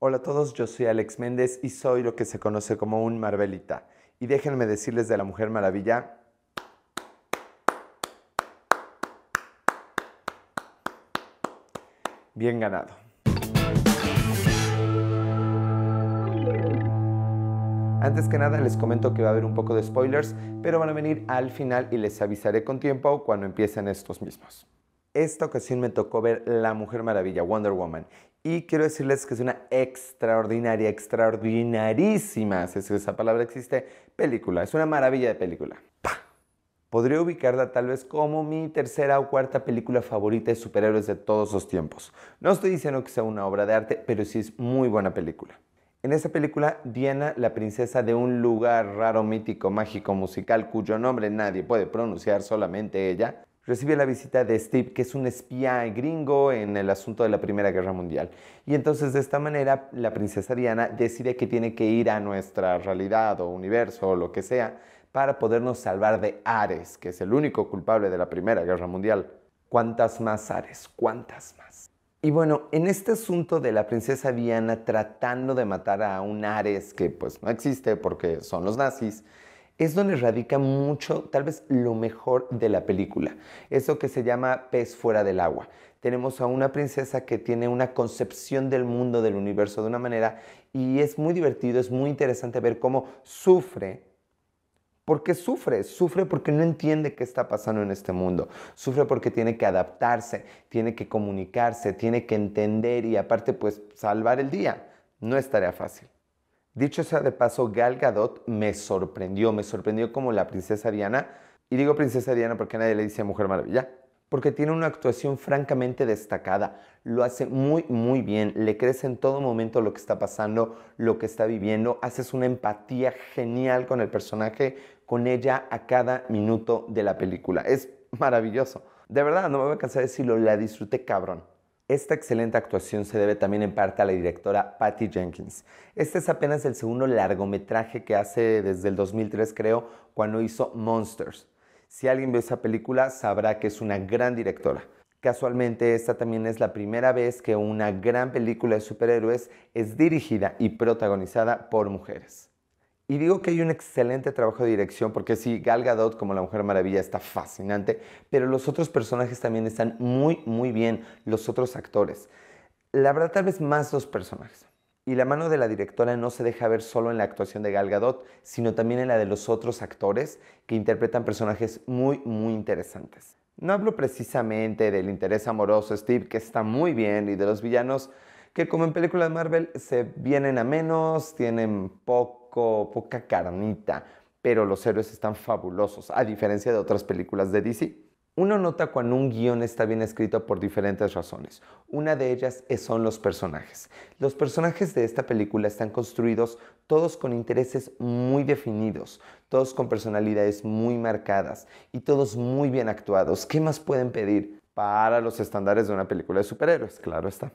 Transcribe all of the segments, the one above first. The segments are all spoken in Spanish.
Hola a todos, yo soy Alex Méndez y soy lo que se conoce como un Marvelita. Y déjenme decirles de la Mujer Maravilla. Bien ganado. Antes que nada les comento que va a haber un poco de spoilers, pero van a venir al final y les avisaré con tiempo cuando empiecen estos mismos. Esta ocasión me tocó ver La Mujer Maravilla, Wonder Woman, y quiero decirles que es una extraordinaria, extraordinarísima, si es que esa palabra existe, película. Es una maravilla de película. ¡Pah! Podría ubicarla tal vez como mi tercera o cuarta película favorita de superhéroes de todos los tiempos. No estoy diciendo que sea una obra de arte, pero sí es muy buena película. En esa película, Diana, la princesa de un lugar raro, mítico, mágico, musical, cuyo nombre nadie puede pronunciar, solamente ella, recibe la visita de Steve, que es un espía gringo en el asunto de la Primera Guerra Mundial. Y entonces de esta manera la princesa Diana decide que tiene que ir a nuestra realidad o universo o lo que sea para podernos salvar de Ares, que es el único culpable de la Primera Guerra Mundial. ¿Cuántas más Ares? ¿Cuántas más? Y bueno, en este asunto de la princesa Diana tratando de matar a un Ares que pues no existe porque son los nazis, es donde radica mucho, tal vez lo mejor de la película. Eso que se llama pez fuera del agua. Tenemos a una princesa que tiene una concepción del mundo, del universo de una manera, y es muy divertido, es muy interesante ver cómo sufre porque sufre? Sufre porque no entiende qué está pasando en este mundo. Sufre porque tiene que adaptarse, tiene que comunicarse, tiene que entender y aparte pues salvar el día. No es tarea fácil. Dicho sea de paso, Gal Gadot me sorprendió, me sorprendió como la princesa Diana. Y digo princesa Diana porque nadie le dice Mujer Maravilla. Porque tiene una actuación francamente destacada. Lo hace muy, muy bien. Le crece en todo momento lo que está pasando, lo que está viviendo. Haces una empatía genial con el personaje, con ella a cada minuto de la película. Es maravilloso. De verdad, no me voy a cansar de decirlo. La disfruté cabrón. Esta excelente actuación se debe también en parte a la directora Patty Jenkins. Este es apenas el segundo largometraje que hace desde el 2003, creo, cuando hizo Monsters. Si alguien vio esa película, sabrá que es una gran directora. Casualmente, esta también es la primera vez que una gran película de superhéroes es dirigida y protagonizada por mujeres. Y digo que hay un excelente trabajo de dirección porque sí, Gal Gadot como la Mujer Maravilla está fascinante, pero los otros personajes también están muy, muy bien, los otros actores. La verdad, tal vez más dos personajes. Y la mano de la directora no se deja ver solo en la actuación de Gal Gadot, sino también en la de los otros actores que interpretan personajes muy, muy interesantes. No hablo precisamente del interés amoroso Steve, que está muy bien, y de los villanos que como en películas de Marvel se vienen a menos, tienen poco poca carnita, pero los héroes están fabulosos, a diferencia de otras películas de DC. Uno nota cuando un guión está bien escrito por diferentes razones. Una de ellas son los personajes. Los personajes de esta película están construidos todos con intereses muy definidos, todos con personalidades muy marcadas y todos muy bien actuados. ¿Qué más pueden pedir para los estándares de una película de superhéroes? Claro está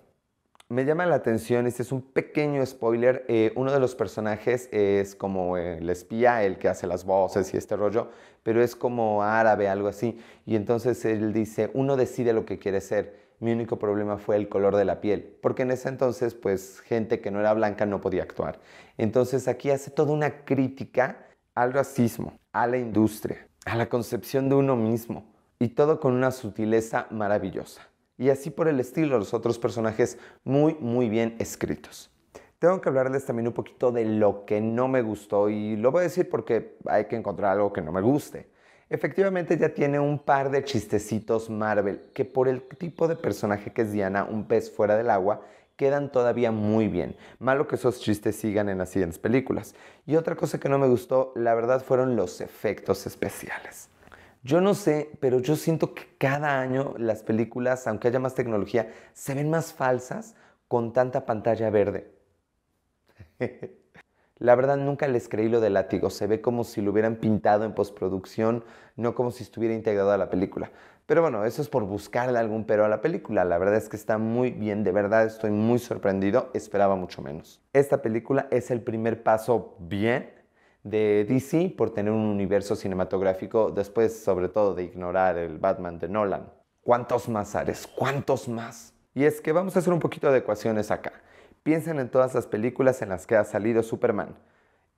me llama la atención, este es un pequeño spoiler, eh, uno de los personajes es como eh, el espía, el que hace las voces y este rollo, pero es como árabe, algo así. Y entonces él dice, uno decide lo que quiere ser. Mi único problema fue el color de la piel, porque en ese entonces, pues, gente que no era blanca no podía actuar. Entonces aquí hace toda una crítica al racismo, a la industria, a la concepción de uno mismo, y todo con una sutileza maravillosa y así por el estilo los otros personajes muy muy bien escritos. Tengo que hablarles también un poquito de lo que no me gustó y lo voy a decir porque hay que encontrar algo que no me guste. Efectivamente ya tiene un par de chistecitos Marvel que por el tipo de personaje que es Diana, un pez fuera del agua, quedan todavía muy bien. Malo que esos chistes sigan en las siguientes películas. Y otra cosa que no me gustó, la verdad, fueron los efectos especiales. Yo no sé, pero yo siento que cada año las películas, aunque haya más tecnología, se ven más falsas con tanta pantalla verde. La verdad nunca les creí lo del látigo, se ve como si lo hubieran pintado en postproducción, no como si estuviera integrado a la película. Pero bueno, eso es por buscarle algún pero a la película, la verdad es que está muy bien, de verdad estoy muy sorprendido, esperaba mucho menos. Esta película es el primer paso bien de DC por tener un universo cinematográfico después sobre todo de ignorar el Batman de Nolan. ¿Cuántos más Ares? ¿Cuántos más? Y es que vamos a hacer un poquito de ecuaciones acá. Piensen en todas las películas en las que ha salido Superman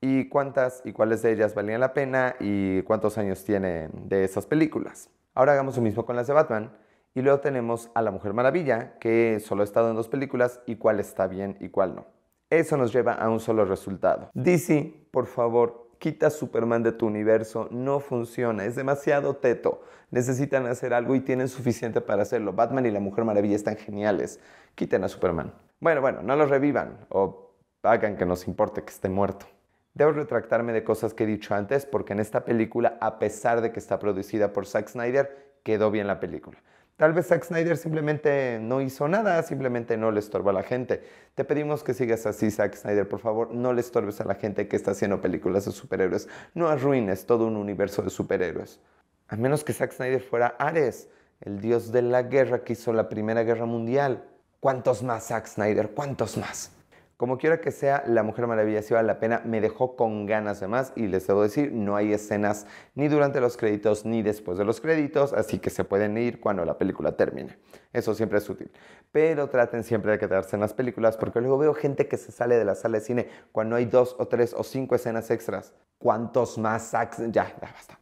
y cuántas y cuáles de ellas valían la pena y cuántos años tienen de esas películas. Ahora hagamos lo mismo con las de Batman y luego tenemos a la Mujer Maravilla que solo ha estado en dos películas y cuál está bien y cuál no. Eso nos lleva a un solo resultado. DC, por favor, quita a Superman de tu universo, no funciona, es demasiado teto. Necesitan hacer algo y tienen suficiente para hacerlo. Batman y la Mujer Maravilla están geniales. Quiten a Superman. Bueno, bueno, no lo revivan o hagan que nos importe que esté muerto. Debo retractarme de cosas que he dicho antes porque en esta película, a pesar de que está producida por Zack Snyder, quedó bien la película. Tal vez Zack Snyder simplemente no hizo nada, simplemente no le estorba a la gente. Te pedimos que sigas así, Zack Snyder, por favor, no le estorbes a la gente que está haciendo películas de superhéroes. No arruines todo un universo de superhéroes. A menos que Zack Snyder fuera Ares, el dios de la guerra que hizo la Primera Guerra Mundial. ¿Cuántos más, Zack Snyder? ¿Cuántos más? Como quiera que sea, La Mujer Maravilla si vale la pena, me dejó con ganas de más y les debo decir, no hay escenas ni durante los créditos ni después de los créditos, así que se pueden ir cuando la película termine. Eso siempre es útil. Pero traten siempre de quedarse en las películas porque luego veo gente que se sale de la sala de cine cuando hay dos o tres o cinco escenas extras. ¿Cuántos más Ya, ya basta.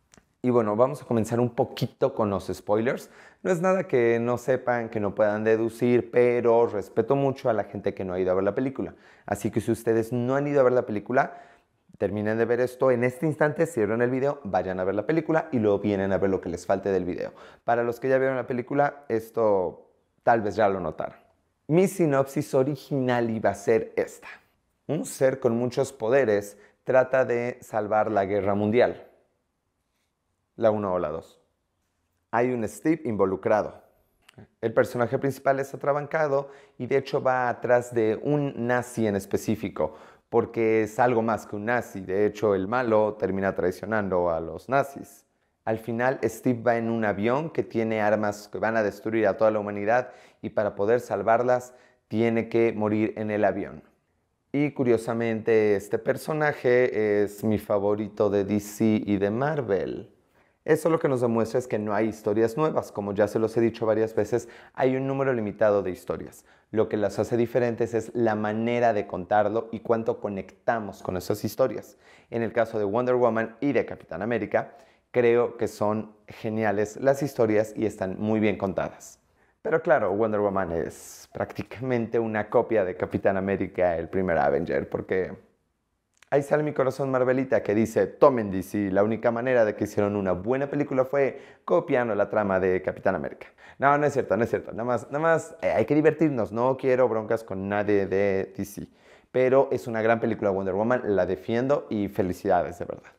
Y bueno, vamos a comenzar un poquito con los spoilers. No es nada que no sepan, que no puedan deducir, pero respeto mucho a la gente que no ha ido a ver la película. Así que si ustedes no han ido a ver la película, terminen de ver esto en este instante, cierren el video, vayan a ver la película y luego vienen a ver lo que les falte del video. Para los que ya vieron la película, esto tal vez ya lo notaron. Mi sinopsis original iba a ser esta. Un ser con muchos poderes trata de salvar la guerra mundial la 1 o la 2. Hay un Steve involucrado. El personaje principal es atrabancado y de hecho va atrás de un nazi en específico, porque es algo más que un nazi. De hecho, el malo termina traicionando a los nazis. Al final, Steve va en un avión que tiene armas que van a destruir a toda la humanidad y para poder salvarlas tiene que morir en el avión. Y curiosamente, este personaje es mi favorito de DC y de Marvel. Eso lo que nos demuestra es que no hay historias nuevas, como ya se los he dicho varias veces, hay un número limitado de historias. Lo que las hace diferentes es la manera de contarlo y cuánto conectamos con esas historias. En el caso de Wonder Woman y de Capitán América, creo que son geniales las historias y están muy bien contadas. Pero claro, Wonder Woman es prácticamente una copia de Capitán América, el primer Avenger, porque Ahí sale mi corazón Marvelita que dice, tomen DC, la única manera de que hicieron una buena película fue copiando la trama de Capitán América. No, no es cierto, no es cierto. Nada más, nada más, eh, hay que divertirnos. No quiero broncas con nadie de DC. Pero es una gran película Wonder Woman, la defiendo y felicidades, de verdad.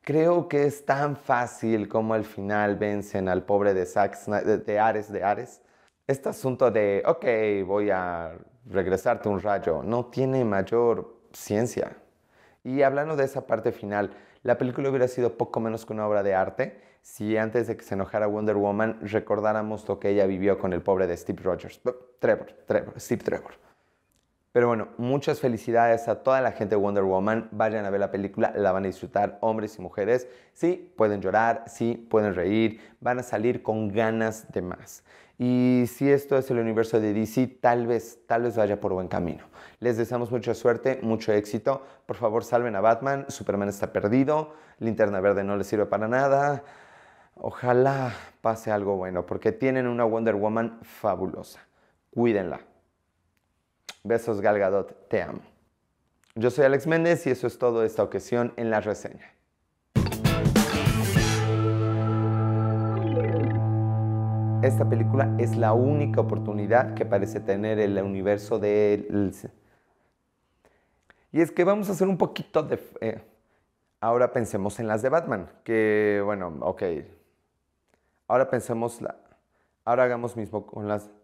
Creo que es tan fácil como al final vencen al pobre de, de, Ares, de Ares. Este asunto de, ok, voy a regresarte un rayo, no tiene mayor ciencia. Y hablando de esa parte final, la película hubiera sido poco menos que una obra de arte si antes de que se enojara Wonder Woman recordáramos lo que ella vivió con el pobre de Steve Rogers. Trevor, Trevor, Steve Trevor. Pero bueno, muchas felicidades a toda la gente de Wonder Woman. Vayan a ver la película, la van a disfrutar hombres y mujeres. Sí, pueden llorar, sí, pueden reír, van a salir con ganas de más. Y si esto es el universo de DC, tal vez, tal vez vaya por buen camino. Les deseamos mucha suerte, mucho éxito. Por favor, salven a Batman. Superman está perdido. Linterna Verde no le sirve para nada. Ojalá pase algo bueno, porque tienen una Wonder Woman fabulosa. Cuídenla. Besos, Galgadot. Te amo. Yo soy Alex Méndez y eso es todo esta ocasión en la reseña. esta película es la única oportunidad que parece tener el universo de... Y es que vamos a hacer un poquito de... Eh, ahora pensemos en las de Batman, que bueno, ok. Ahora pensemos, la, ahora hagamos mismo con las...